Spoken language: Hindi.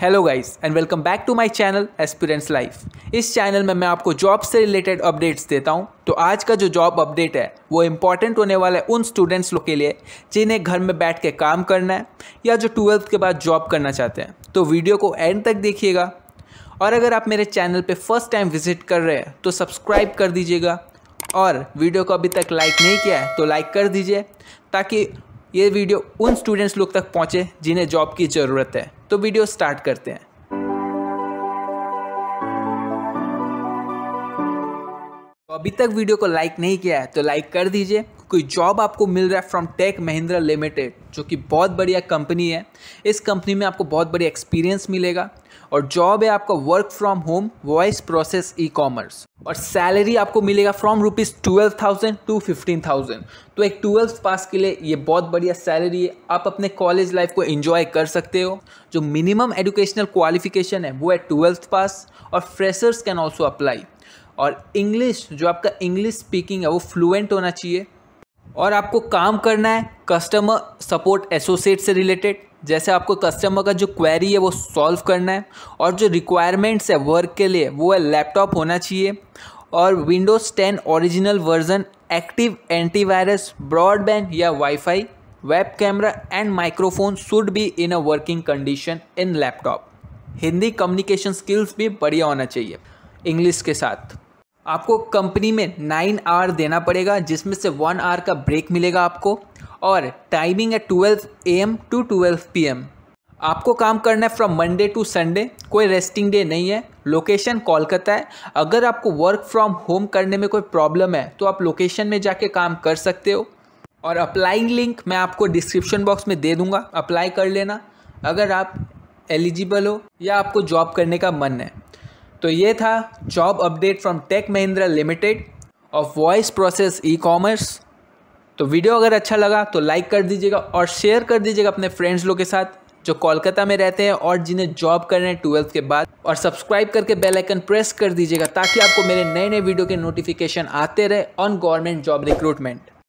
hello guys and welcome back to my channel aspirants life इस चैनल में मैं आपको जॉब से रिलेटेड अपडेट्स देता हूं तो आज का जो जॉब अपडेट है वो इम्पॉर्टेंट होने वाला है उन स्टूडेंट्स लोग के लिए जिन्हें घर में बैठ के काम करना है या जो ट्वेल्थ के बाद जॉब करना चाहते हैं तो वीडियो को एंड तक देखिएगा और अगर आप मेरे चैनल पर फर्स्ट टाइम विजिट कर रहे हैं तो सब्सक्राइब कर दीजिएगा और वीडियो को अभी तक लाइक नहीं किया है तो लाइक कर दीजिए ताकि ये वीडियो उन स्टूडेंट्स लोग तक पहुँचे जिन्हें जॉब की ज़रूरत है तो वीडियो स्टार्ट करते हैं तो अभी तक वीडियो को लाइक नहीं किया है तो लाइक कर दीजिए कोई जॉब आपको मिल रहा है फ्रॉम टेक महिंद्रा लिमिटेड जो कि बहुत बढ़िया कंपनी है इस कंपनी में आपको बहुत बढ़िया एक्सपीरियंस मिलेगा और जॉब है आपका work from home voice process E ecommerce और सैलरी आपको मिलेगा from rupees twelve thousand to fifteen thousand तो एक ट्वेल्थ पास के लिए ये बहुत बढ़िया सैलरी है आप अपने कॉलेज लाइफ को एंजॉय कर सकते हो जो मिनिमम एजुकेशनल क्वालिफिकेशन है वो है ट्वेल्थ पास और फ्रेशर्स कैन ऑल्सो अप्लाई और इंग्लिश जो आपका इंग्लिश स्पीकिंग है वो फ्लुएंट होना चाहिए और आपको काम करना है कस्टमर सपोर्ट एसोसिएट से रिलेटेड जैसे आपको कस्टमर का जो क्वेरी है वो सॉल्व करना है और जो रिक्वायरमेंट्स है वर्क के लिए वो है लैपटॉप होना चाहिए और Windows ten original version active antivirus broadband या wifi web camera and microphone should be in a working condition in laptop Hindi communication skills भी बढ़िया होना चाहिए इंग्लिश के साथ आपको कंपनी में नाइन आवर देना पड़ेगा जिसमें से वन आवर का ब्रेक मिलेगा आपको और टाइमिंग है twelve A M to twelve P M आपको काम करना है फ्रॉम मंडे टू संडे कोई रेस्टिंग डे नहीं है लोकेशन कोलकाता है अगर आपको वर्क फ्रॉम होम करने में कोई प्रॉब्लम है तो आप लोकेशन में जाके काम कर सकते हो और अप्लाइंग लिंक मैं आपको डिस्क्रिप्शन बॉक्स में दे दूंगा अप्लाई कर लेना अगर आप एलिजिबल हो या आपको जॉब करने का मन है तो ये था job update from Tech Mahindra limited of voice process E commerce तो वीडियो अगर अच्छा लगा तो लाइक कर दीजिएगा और शेयर कर दीजिएगा अपने फ्रेंड्स लोग के साथ जो कोलकाता में रहते हैं और जिन्हें जॉब कर रहे हैं ट्वेल्थ के बाद और सब्सक्राइब करके बेल आइकन प्रेस कर दीजिएगा ताकि आपको मेरे नए नए वीडियो के नोटिफिकेशन आते रहे ऑन गवर्नमेंट जॉब रिक्रूटमेंट